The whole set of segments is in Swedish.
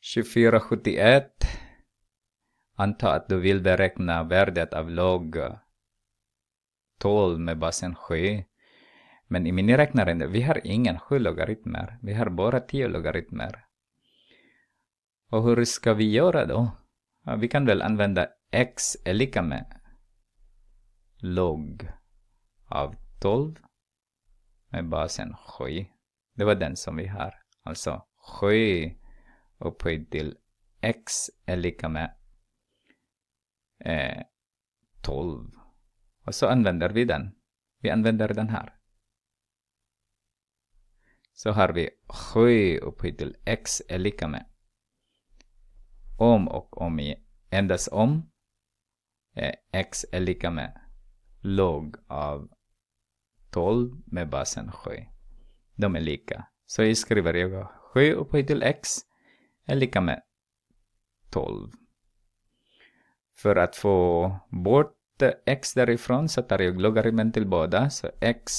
2471 Anta att du vill beräkna värdet av log 12 med basen 7. Men i miniräknaren, vi har ingen 7 logaritmer. Vi har bara 10 logaritmer. Och hur ska vi göra då? Ja, vi kan väl använda x är lika med log av 12 med basen 7. Det var den som vi har. Alltså 7 upphöjd till x är lika med eh, 12. Och så använder vi den. Vi använder den här. Så har vi 7 upphöjt till x är lika med om och om igen. Endast om eh, x är lika med log av 12 med basen 7. De är lika. Så jag skriver jag 7 upphöjt till x är lika med 12. För att få bort x därifrån så tar jag logaritmen till båda. Så x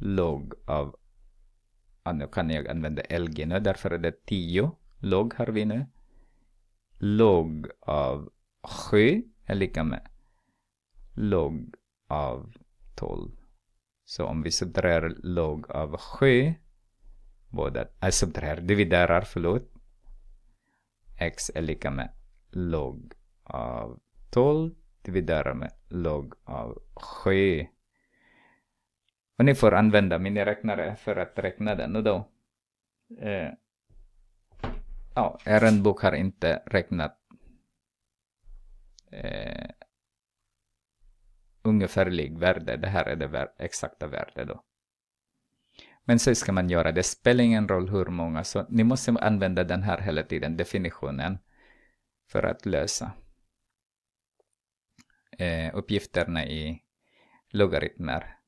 log av... nu kan jag använda lg nu, därför är det 10 log har vi nu. Log av 7 är lika med log av 12. Så om vi subtraherar log av 7, båda, äh, subtraherar, dividerar, förlåt, x är lika med log av 12 dividerat med log av 7. Och ni får använda miniräknare för att räkna den och då. Eh, ja, er rönnbok har inte räknat eh, ungefärlig värde. Det här är det exakta värdet då. Men så ska man göra, det spelar ingen roll hur många, så ni måste använda den här hela tiden, definitionen, för att lösa eh, uppgifterna i logaritmer.